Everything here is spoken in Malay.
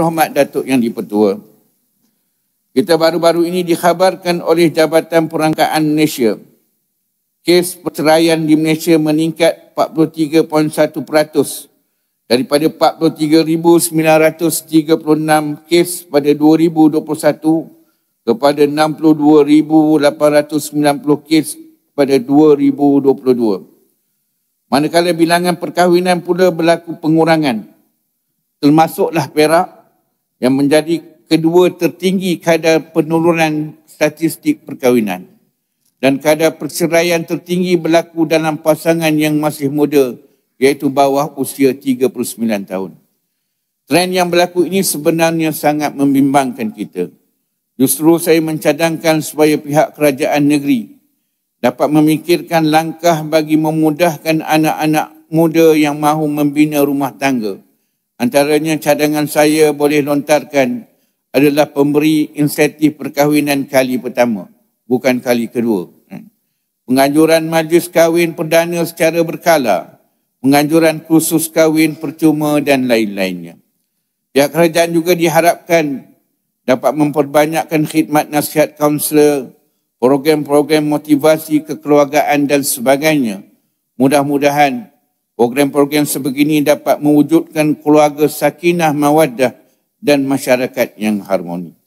terhormat Datuk Yang Dipertua. Kita baru-baru ini dikhabarkan oleh Jabatan Perangkaan Malaysia. Kes perceraian di Malaysia meningkat 43.1% daripada 43,936 kes pada 2021 kepada 62,890 kes pada 2022. Manakala bilangan perkahwinan pula berlaku pengurangan termasuklah Perak yang menjadi kedua tertinggi kadar penurunan statistik perkahwinan dan kadar perceraian tertinggi berlaku dalam pasangan yang masih muda iaitu bawah usia 39 tahun. Trend yang berlaku ini sebenarnya sangat membimbangkan kita. Justru saya mencadangkan supaya pihak kerajaan negeri dapat memikirkan langkah bagi memudahkan anak-anak muda yang mahu membina rumah tangga. Antaranya cadangan saya boleh lontarkan adalah pemberi insentif perkahwinan kali pertama, bukan kali kedua. Hmm. Penganjuran majlis kahwin perdana secara berkala, penganjuran khusus kahwin percuma dan lain-lainnya. Pihak kerajaan juga diharapkan dapat memperbanyakkan khidmat nasihat kaunselor, program-program motivasi kekeluargaan dan sebagainya. Mudah-mudahan Program-program sebegini dapat mewujudkan keluarga sakinah mawaddah dan masyarakat yang harmoni.